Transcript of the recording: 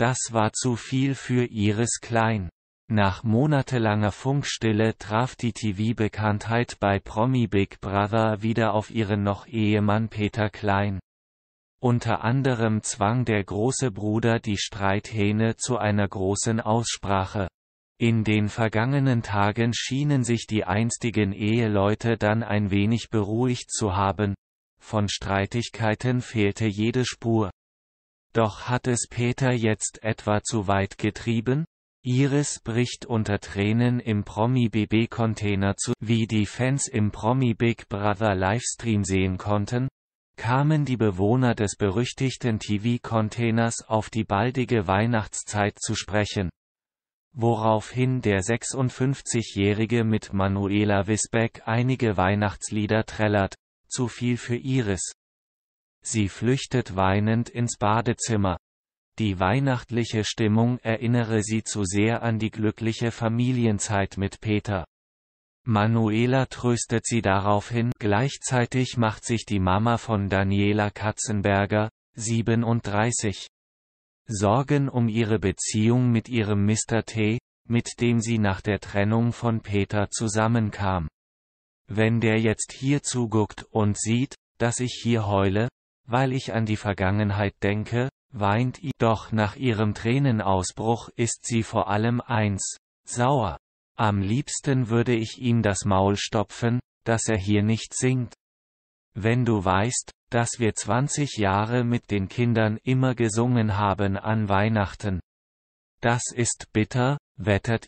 Das war zu viel für Iris Klein. Nach monatelanger Funkstille traf die TV-Bekanntheit bei Promi Big Brother wieder auf ihren noch Ehemann Peter Klein. Unter anderem zwang der große Bruder die Streithähne zu einer großen Aussprache. In den vergangenen Tagen schienen sich die einstigen Eheleute dann ein wenig beruhigt zu haben. Von Streitigkeiten fehlte jede Spur. Doch hat es Peter jetzt etwa zu weit getrieben? Iris bricht unter Tränen im Promi-BB-Container zu. Wie die Fans im Promi-Big Brother Livestream sehen konnten, kamen die Bewohner des berüchtigten TV-Containers auf die baldige Weihnachtszeit zu sprechen. Woraufhin der 56-Jährige mit Manuela Wisbeck einige Weihnachtslieder trällert. Zu viel für Iris. Sie flüchtet weinend ins Badezimmer. Die weihnachtliche Stimmung erinnere sie zu sehr an die glückliche Familienzeit mit Peter. Manuela tröstet sie daraufhin, gleichzeitig macht sich die Mama von Daniela Katzenberger, 37, Sorgen um ihre Beziehung mit ihrem Mr. T, mit dem sie nach der Trennung von Peter zusammenkam. Wenn der jetzt hier zuguckt und sieht, dass ich hier heule, weil ich an die Vergangenheit denke, weint I, doch nach ihrem Tränenausbruch ist sie vor allem eins, sauer. Am liebsten würde ich ihm das Maul stopfen, dass er hier nicht singt. Wenn du weißt, dass wir 20 Jahre mit den Kindern immer gesungen haben an Weihnachten. Das ist bitter, wettert